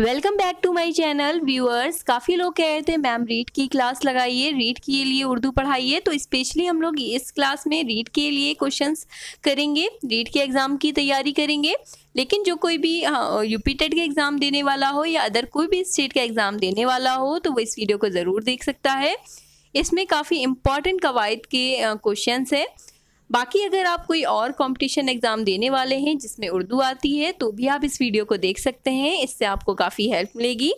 welcome back to my channel viewers काफ़ी लोग कह रहे थे मैम रीड की क्लास लगाइए रीड के लिए उर्दू पढ़ाइए तो स्पेशली हम लोग इस क्लास में रीड के लिए क्वेश्चंस करेंगे रीड के एग्ज़ाम की तैयारी करेंगे लेकिन जो कोई भी यूपी हाँ, टेट के एग्ज़ाम देने वाला हो या अदर कोई भी स्टेट का एग्ज़ाम देने वाला हो तो वो इस वीडियो को ज़रूर देख सकता है इसमें काफ़ी इम्पॉर्टेंट कवायद के क्वेश्चन हैं बाकी अगर आप कोई और कॉम्पिटिशन एग्ज़ाम देने वाले हैं जिसमें उर्दू आती है तो भी आप इस वीडियो को देख सकते हैं इससे आपको काफ़ी हेल्प मिलेगी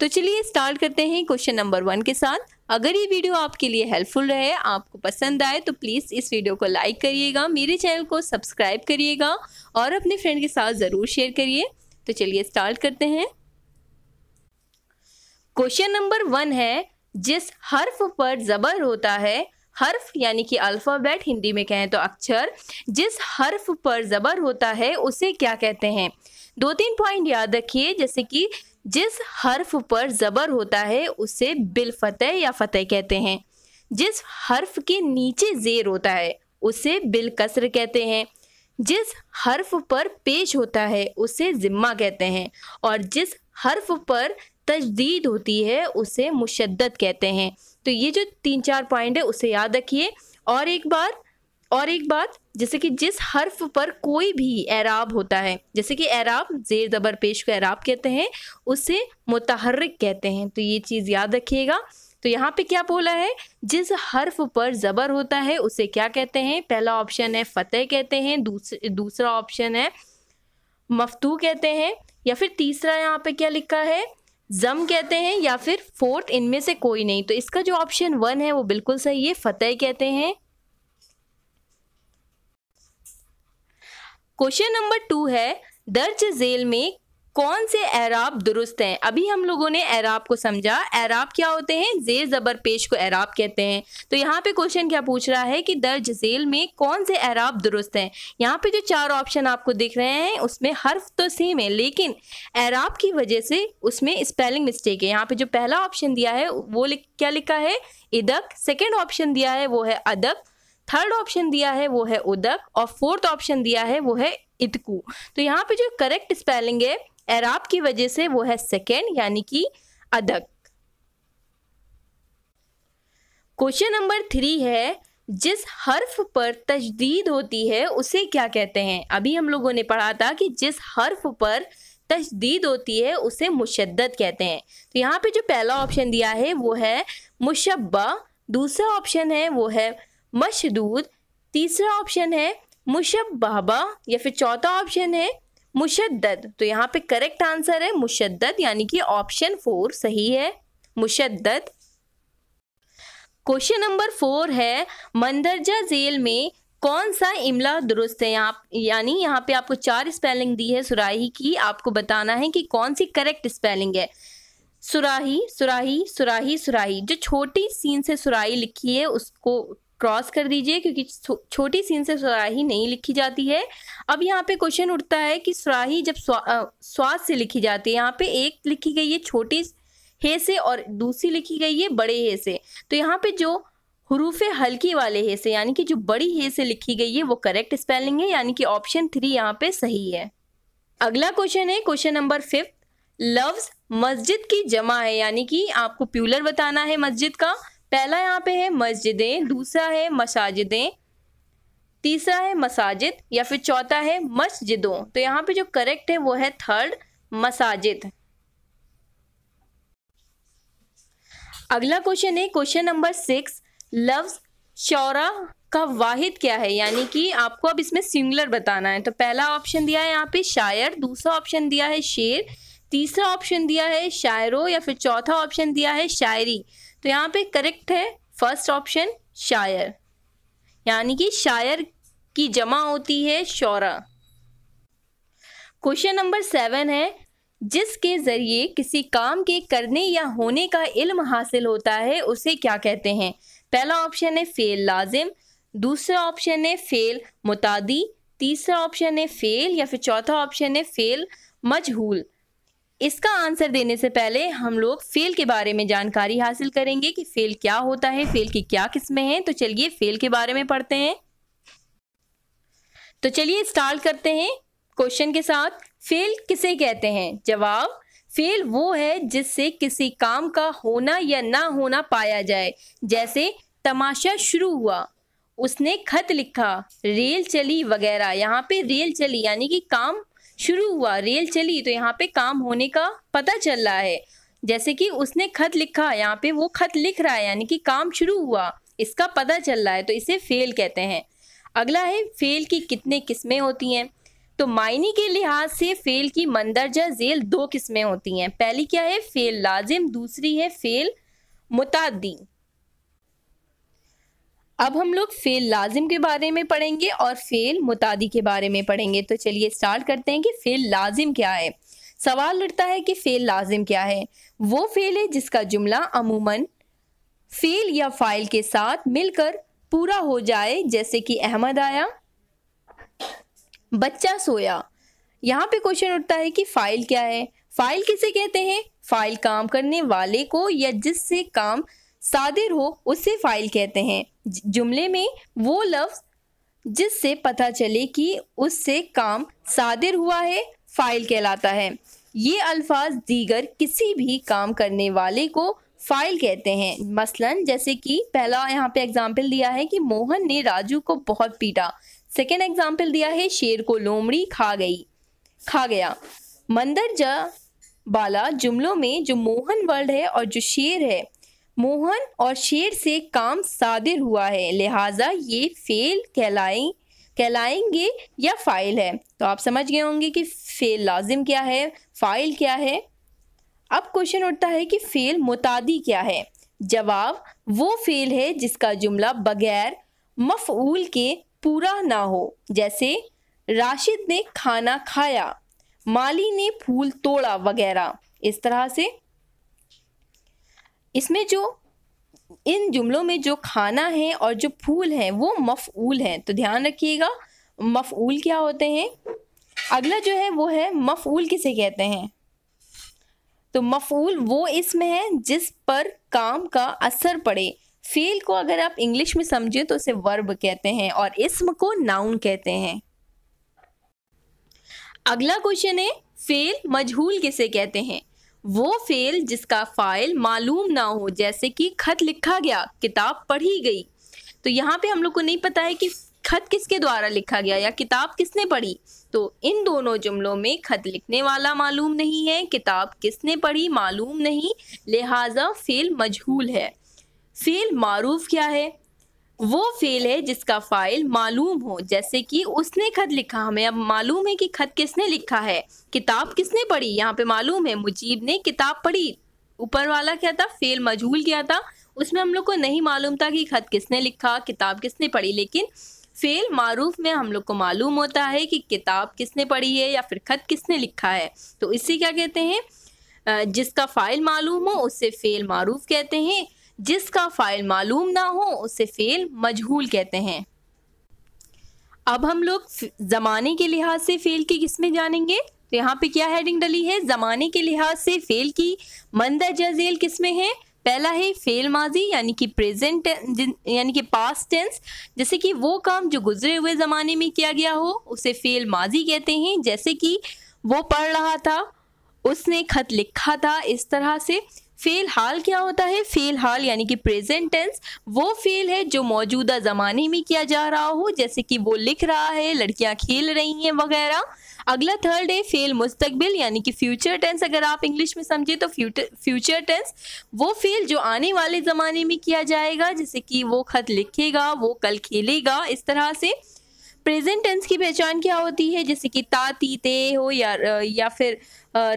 तो चलिए स्टार्ट करते हैं क्वेश्चन नंबर वन के साथ अगर ये वीडियो आपके लिए हेल्पफुल रहे आपको पसंद आए तो प्लीज़ इस वीडियो को लाइक करिएगा मेरे चैनल को सब्सक्राइब करिएगा और अपने फ्रेंड के साथ ज़रूर शेयर करिए तो चलिए स्टार्ट करते हैं क्वेश्चन नंबर वन है जिस हर्फ पर ज़बर होता है हर्फ यानी कि अल्फ़ाबेट हिंदी में कहें तो अक्षर जिस हर्फ पर ज़बर होता है उसे क्या कहते हैं दो तीन पॉइंट याद रखिए जैसे कि जिस हर्फ पर ज़बर होता है उसे बिल फतेह या फतेह कहते हैं जिस हर्फ के नीचे जेर होता है उसे बिल कसर कहते हैं जिस हर्फ पर पेश होता है उसे ज़िम्मा कहते हैं और जिस हर्फ पर तजदीद होती है उसे मुशद्दत कहते हैं तो ये जो तीन चार पॉइंट है उसे याद रखिए और एक बार और एक बात जैसे कि जिस हर्फ पर कोई भी एराब होता है जैसे कि एराब जेर ज़बर पेश को एराब कहते हैं उसे मुतहरक कहते हैं तो ये चीज़ याद रखिएगा तो यहाँ पे क्या बोला है जिस हर्फ पर ज़बर होता है उसे क्या कहते हैं पहला ऑप्शन है फ़तेह कहते हैं दूस, दूसरा ऑप्शन है मफतू कहते हैं या फिर तीसरा यहाँ पे क्या लिखा है जम कहते हैं या फिर फोर्थ इनमें से कोई नहीं तो इसका जो ऑप्शन वन है वो बिल्कुल सही है फतेह कहते हैं क्वेश्चन नंबर टू है दर्ज जेल में कौन से एराब दुरुस्त हैं अभी हम लोगों ने एराब को समझा एराब क्या होते हैं जेर ज़बर पेश को एराब कहते हैं तो यहाँ पे क्वेश्चन क्या पूछ रहा है कि दर्ज झेल में कौन से एराब दुरुस्त हैं यहाँ पे जो चार ऑप्शन आपको दिख रहे हैं उसमें हर्फ तो सेम है लेकिन एराब की वजह से उसमें स्पेलिंग मिस्टेक है यहाँ पे जो पहला ऑप्शन दिया है वो लिख क्या लिखा है इदक सेकेंड ऑप्शन दिया है वो है अदक थर्ड ऑप्शन दिया है वो है उदक और फोर्थ ऑप्शन दिया है वो है इतकू तो यहाँ पे जो करेक्ट स्पेलिंग है एराब की वजह से वो है सेकेंड यानी कि अदक क्वेश्चन नंबर थ्री है जिस हर्फ पर तजदीद होती है उसे क्या कहते हैं अभी हम लोगों ने पढ़ा था कि जिस हर्फ पर तजदीद होती है उसे मुशद्दत कहते हैं तो यहाँ पे जो पहला ऑप्शन दिया है वो है मुशब्बा दूसरा ऑप्शन है वो है मशदूद तीसरा ऑप्शन है मुशबाबा या फिर चौथा ऑप्शन है मुशद्दद तो यहाँ पे करेक्ट आंसर है मुशद्दद यानी कि ऑप्शन फोर सही है मुशद्दद क्वेश्चन नंबर फोर है मंदरजा जेल में कौन सा इमला दुरुस्त है यहाँ यानी यहाँ पे आपको चार स्पेलिंग दी है सुराही की आपको बताना है कि कौन सी करेक्ट स्पेलिंग है सुराही सुराही सुराही सुराही जो छोटी सीन से सुराही लिखी है उसको क्रॉस कर दीजिए क्योंकि छोटी सीन से सुराही नहीं लिखी जाती है अब यहाँ पे क्वेश्चन उठता है कि सुराही जब स्वाद से लिखी जाती है यहाँ पे एक लिखी गई है छोटी हे से और दूसरी लिखी गई है बड़े हे से तो यहाँ पे जो हरूफ हल्की वाले हे से यानी कि जो बड़ी हे से लिखी गई है वो करेक्ट स्पेलिंग है यानी कि ऑप्शन थ्री यहाँ पे सही है अगला क्वेश्चन है क्वेश्चन नंबर फिफ्थ लव्स मस्जिद की जमा है यानी कि आपको प्यूलर बताना है मस्जिद का पहला यहाँ पे है मस्जिदें दूसरा है मसाजिदें तीसरा है मसाजिद या फिर चौथा है मस्जिदों तो यहाँ पे जो करेक्ट है वो है थर्ड मसाजिद अगला क्वेश्चन है क्वेश्चन नंबर सिक्स लफ्ज शौरा का वाहिद क्या है यानी कि आपको अब इसमें सिंगुलर बताना है तो पहला ऑप्शन दिया है यहाँ पे शायर दूसरा ऑप्शन दिया है शेर तीसरा ऑप्शन दिया है शायरों या फिर चौथा ऑप्शन दिया है शायरी तो यहाँ पे करेक्ट है फर्स्ट ऑप्शन शायर यानी कि शायर की जमा होती है शौरा क्वेश्चन नंबर सेवन है जिसके जरिए किसी काम के करने या होने का इल्म हासिल होता है उसे क्या कहते हैं पहला ऑप्शन है फेल लाजिम दूसरा ऑप्शन है फेल मुतादी तीसरा ऑप्शन है फेल या फिर चौथा ऑप्शन है फेल मजहूल इसका आंसर देने से पहले हम लोग फेल के बारे में जानकारी हासिल करेंगे कि फेल क्या होता है फेल की क्या किस्में हैं तो चलिए फेल के बारे में पढ़ते हैं तो चलिए स्टार्ट करते हैं क्वेश्चन के साथ फेल किसे कहते हैं जवाब फेल वो है जिससे किसी काम का होना या ना होना पाया जाए जैसे तमाशा शुरू हुआ उसने खत लिखा रेल चली वगैरह यहाँ पे रेल चली यानी कि काम शुरू हुआ रेल चली तो यहाँ पे काम होने का पता चल रहा है जैसे कि उसने खत लिखा यहाँ पे वो खत लिख रहा है यानी कि काम शुरू हुआ इसका पता चल रहा है तो इसे फेल कहते हैं अगला है फेल की कितने किस्में होती हैं तो मायने के लिहाज से फेल की मंदरजा जेल दो किस्में होती हैं पहली क्या है फेल लाजिम दूसरी है फेल मुतादी अब हम लोग फेल लाजिम के बारे में पढ़ेंगे और फेल मुतादी के बारे में पढ़ेंगे तो चलिए स्टार्ट करते हैं कि फेल लाजिम क्या है सवाल उठता है कि फेल लाजिम क्या है वो फेल है जिसका जुमला अमूमन फेल या फाइल के साथ मिलकर पूरा हो जाए जैसे कि अहमद आया बच्चा सोया यहाँ पे क्वेश्चन उठता है कि फाइल क्या है फाइल किसे कहते हैं फाइल काम करने वाले को या जिससे काम सादिर हो उसे फाइल कहते हैं जुमले में वो लफ्ज़ जिससे पता चले कि उससे काम सादिर हुआ है फाइल कहलाता है ये अल्फाज दीगर किसी भी काम करने वाले को फाइल कहते हैं मसलन जैसे कि पहला यहाँ पे एग्जाम्पल दिया है कि मोहन ने राजू को बहुत पीटा सेकेंड एग्जाम्पल दिया है शेर को लोमड़ी खा गई खा गया मंदर जा वाला जुमलों में जो मोहन वर्ड है और जो शेर है मोहन और शेर से काम सादिर हुआ है लिहाजा ये फेल कहलाए कहलाएंगे या फाइल है तो आप समझ गए होंगे कि फेल लाजिम क्या है फाइल क्या है अब क्वेश्चन उठता है कि फेल मुतादी क्या है जवाब वो फेल है जिसका जुमला बगैर मफूल के पूरा ना हो जैसे राशिद ने खाना खाया माली ने फूल तोड़ा वगैरह इस तरह से इसमें जो इन जुमलों में जो खाना है और जो फूल हैं वो मफूल हैं तो ध्यान रखिएगा मफूल क्या होते हैं अगला जो है वो है मफूल किसे कहते हैं तो मफूल वो इसमें है जिस पर काम का असर पड़े फेल को अगर आप इंग्लिश में समझे तो उसे वर्ब कहते हैं और इसम को नाउन कहते हैं अगला क्वेश्चन है फेल मजहूल किसे कहते हैं वो फेल जिसका फाइल मालूम ना हो जैसे कि खत लिखा गया किताब पढ़ी गई तो यहाँ पे हम लोग को नहीं पता है कि खत किसके द्वारा लिखा गया या किताब किसने पढ़ी तो इन दोनों जुमलों में खत लिखने वाला मालूम नहीं है किताब किसने पढ़ी मालूम नहीं लिहाजा फेल मजहूल है फेल मारूफ क्या है वो फेल है जिसका फाइल मालूम हो जैसे कि उसने खत लिखा हमें अब मालूम है कि खत किसने लिखा है किताब किसने पढ़ी यहाँ पे मालूम है मुजीब ने किताब पढ़ी ऊपर वाला क्या था फेल मजहूल किया था उसमें हम लोग को नहीं मालूम था कि खत किसने लिखा किताब किसने पढ़ी लेकिन फेल मारूफ में हम लोग को मालूम होता है कि किताब किसने पढ़ी है या फिर खत किसने लिखा है तो इसे क्या कहते हैं जिसका फाइल मालूम हो उससे फेल मारूफ कहते हैं जिसका फ़ाइल मालूम ना हो उसे फ़ेल मजहूल कहते हैं अब हम लोग ज़माने के लिहाज से फ़ेल की किस्में जानेंगे तो यहाँ पे क्या हेडिंग डली है ज़माने के लिहाज से फ़ेल की मंदरजा झेल किस्में हैं पहला है फेल माजी यानी कि प्रेजेंट यानी कि पास्ट टेंस जैसे कि वो काम जो गुजरे हुए ज़माने में किया गया हो उसे फेल माजी कहते हैं जैसे कि वो पढ़ रहा था उसने खत लिखा था इस तरह से फेल हाल क्या होता है फेल हाल यानी कि प्रेजेंट टेंस वो फेल है जो मौजूदा ज़माने में किया जा रहा हो जैसे कि वो लिख रहा है लड़कियां खेल रही हैं वगैरह अगला थर्ड है फेल मुस्तकबिल यानी कि फ्यूचर टेंस अगर आप इंग्लिश में समझे तो फ्यूचर टेंस वो फेल जो आने वाले ज़माने में किया जाएगा जैसे कि वो खत लिखेगा वो कल खेलेगा इस तरह से प्रेजेंट टेंस की पहचान क्या होती है जैसे कि तातीते हो या या फिर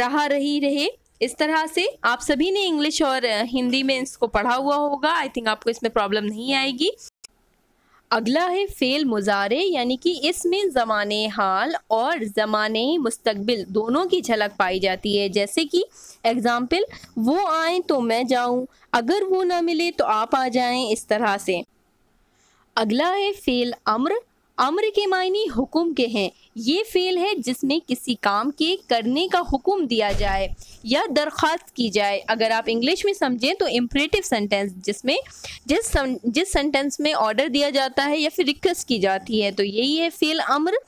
रहा रही रहे इस तरह से आप सभी ने इंग्लिश और हिंदी में इसको पढ़ा हुआ होगा आई थिंक आपको इसमें प्रॉब्लम नहीं आएगी अगला है फेल मुजारे यानी कि इसमें ज़माने हाल और ज़माने मुस्तकबिल दोनों की झलक पाई जाती है जैसे कि एग्ज़ाम्पल वो आए तो मैं जाऊं अगर वो ना मिले तो आप आ जाएं इस तरह से अगला है फेल अम्र अमर के मायने हुक्म के हैं ये फेल है जिसमें किसी काम के करने का हुक्म दिया जाए या दरख्वास्त की जाए अगर आप इंग्लिश में समझें तो इम्परेटिव सेंटेंस जिसमें जिस जिस सेंटेंस में ऑर्डर दिया जाता है या फिर रिक्वेस्ट की जाती है तो यही है फेल अमर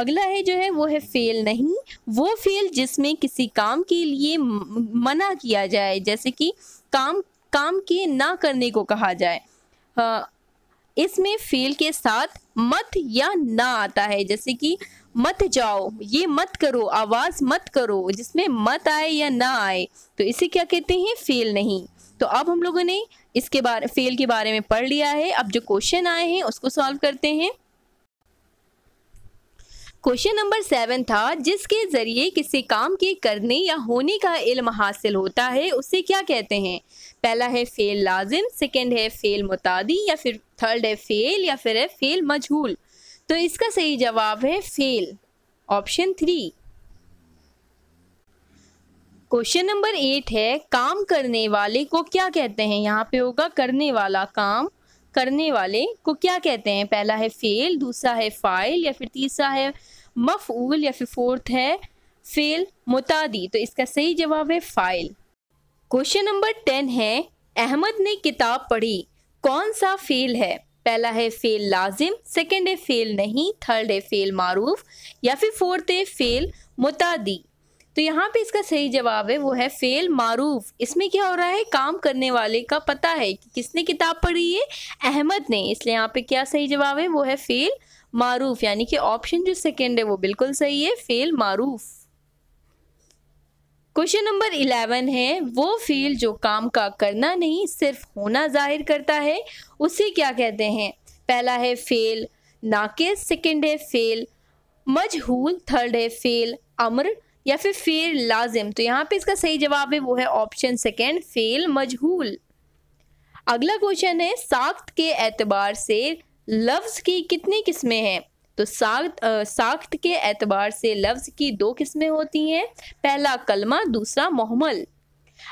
अगला है जो है वो है फेल नहीं वो फेल जिसमें किसी काम के लिए मना किया जाए जैसे कि काम काम के ना करने को कहा जाए हाँ, इसमें फेल के साथ मत या ना आता है जैसे कि मत जाओ ये मत करो आवाज़ मत करो जिसमें मत आए या ना आए तो इसे क्या कहते हैं फेल नहीं तो अब हम लोगों ने इसके बारे फेल के बारे में पढ़ लिया है अब जो क्वेश्चन आए हैं उसको सॉल्व करते हैं क्वेश्चन नंबर सेवन था जिसके जरिए किसी काम के करने या होने का इल्म हासिल होता है उसे क्या कहते हैं पहला है फेल लाजिम सेकंड है फेल मुतादी या फिर थर्ड है फेल या फिर है फेल मजहूल तो इसका सही जवाब है फेल option three question number eight है काम करने वाले को क्या कहते हैं यहाँ पे होगा करने वाला काम करने वाले को क्या कहते हैं पहला है फेल दूसरा है फाइल या फिर तीसरा है मफूल या फिर फोर्थ है फेल मुतादी तो इसका सही जवाब है फाइल क्वेश्चन नंबर टेन है अहमद ने किताब पढ़ी कौन सा फेल है पहला है फेल लाजिम सेकेंड है फेल नहीं थर्ड है फेल मारूफ या फिर फोर्थ है फेल मुतादी तो यहाँ पे इसका सही जवाब है वो है फेल मारूफ इसमें क्या हो रहा है काम करने वाले का पता है कि किसने किताब पढ़ी है अहमद ने इसलिए यहाँ पे क्या सही जवाब है वो है फेल मारूफ यानी कि ऑप्शन जो सेकेंड है वो बिल्कुल सही है फेल मारूफ क्वेश्चन नंबर इलेवन है वो फील जो काम का करना नहीं सिर्फ होना जाहिर करता है उसे क्या कहते हैं पहला है फेल नाकेज सेकेंड है फेल मजहूल थर्ड है फेल अमर या फिर फेल लाजिम तो यहाँ पे इसका सही जवाब है वो है ऑप्शन सेकेंड फेल मजहूल अगला क्वेश्चन है साख्त के एतबार से लफ्ज़ की कितनी किस्में हैं तो साख्त साख्त के एतबार से लफ्ज़ की दो किस्में होती हैं पहला कलमा दूसरा मोहमल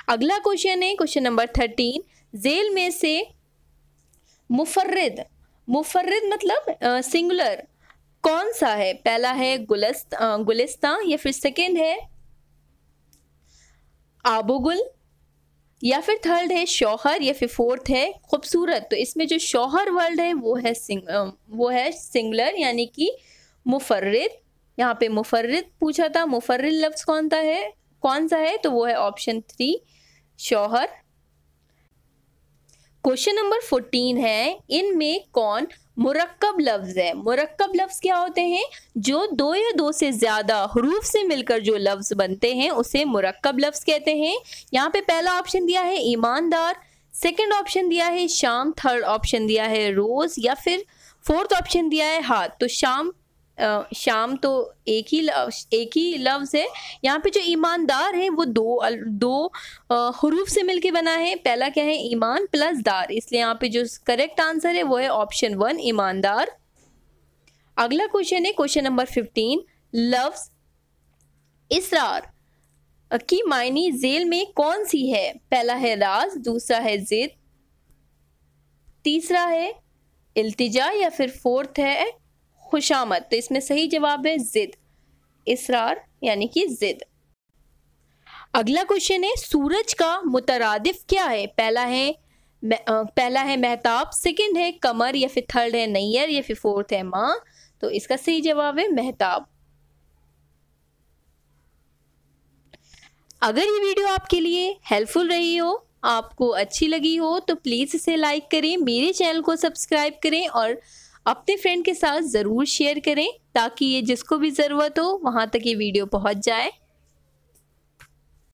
अगला क्वेश्चन है क्वेश्चन नंबर थर्टीन जेल में से मुफर्रद मुफर्रद मतलब सिंगुलर कौन सा है पहला है गुलस्त गुलिस्तान या फिर सेकेंड है आबोगुल या फिर थर्ड है शौहर या फिर फोर्थ है खूबसूरत तो इसमें जो शौहर वर्ड है वो है सिंग वो है सिंगलर यानी कि मुफर्रद यहाँ पे मुफर्रद पूछा था मुफर्रद लफ्ज़ कौन सा है कौन सा है तो वो है ऑप्शन थ्री शौहर क्वेश्चन नंबर फोर्टीन है इनमें कौन मुरक्कब लफ्ज़ है मुरक्कब लफ्ज़ क्या होते हैं जो दो या दो से ज़्यादा हरूफ से मिलकर जो लफ्ज़ बनते हैं उसे मुरक्कब लफ्ज़ कहते हैं यहाँ पे पहला ऑप्शन दिया है ईमानदार सेकंड ऑप्शन दिया है शाम थर्ड ऑप्शन दिया है रोज़ या फिर फोर्थ ऑप्शन दिया है हाथ तो शाम शाम तो एक ही एक ही लफ्ज़ है यहाँ पे जो ईमानदार है वो दो दो हरूफ से मिलके बना है पहला क्या है ईमान प्लस दार इसलिए यहाँ पे जो करेक्ट आंसर है वो है ऑप्शन वन ईमानदार अगला क्वेश्चन है क्वेश्चन नंबर फिफ्टीन लफ्ज़ इसरार की मायनी जेल में कौन सी है पहला है राज दूसरा है जिद तीसरा है इल्तिजा या फिर फोर्थ है खुशामद तो इसमें सही जवाब है जिद इसरार यानी कि जिद अगला क्वेश्चन है सूरज का मुतरदिफ क्या है पहला है पहला है महताब सेकंड है कमर या फिर थर्ड है नैयर या फिर फोर्थ है माँ तो इसका सही जवाब है महताब अगर ये वीडियो आपके लिए हेल्पफुल रही हो आपको अच्छी लगी हो तो प्लीज़ इसे लाइक करें मेरे चैनल को सब्सक्राइब करें और अपने फ्रेंड के साथ ज़रूर शेयर करें ताकि ये जिसको भी ज़रूरत हो वहाँ तक ये वीडियो पहुँच जाए